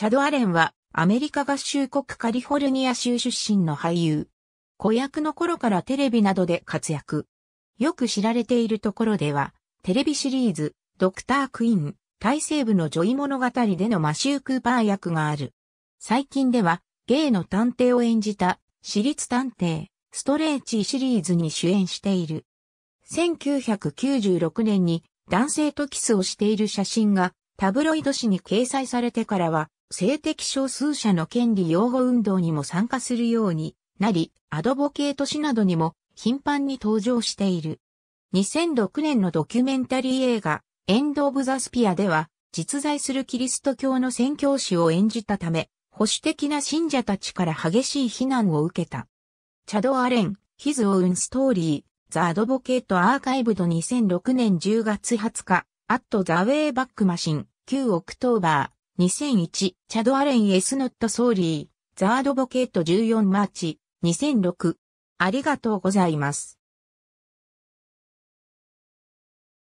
チャド・アレンはアメリカ合衆国カリフォルニア州出身の俳優。子役の頃からテレビなどで活躍。よく知られているところでは、テレビシリーズ、ドクター・クイーン、大西部のジョイ物語でのマシュー・クーパー役がある。最近では、ゲイの探偵を演じた、私立探偵、ストレーチシリーズに主演している。1996年に男性とキスをしている写真がタブロイド紙に掲載されてからは性的少数者の権利擁護運動にも参加するようになり、アドボケート誌などにも頻繁に登場している。2006年のドキュメンタリー映画、エンド・オブ・ザ・スピアでは、実在するキリスト教の宣教師を演じたため、保守的な信者たちから激しい非難を受けた。チャド・アレン、ヒズ・オウン・ストーリー、ザ・アドボケート・アーカイブド2006年10月20日、アット・ザ・ウェイ・バック・マシン、9オクトーバー。2001、チャド・アレン・エスノット・ソーリー、ザ・ードボケート14マーチ、2006。ありがとうございます。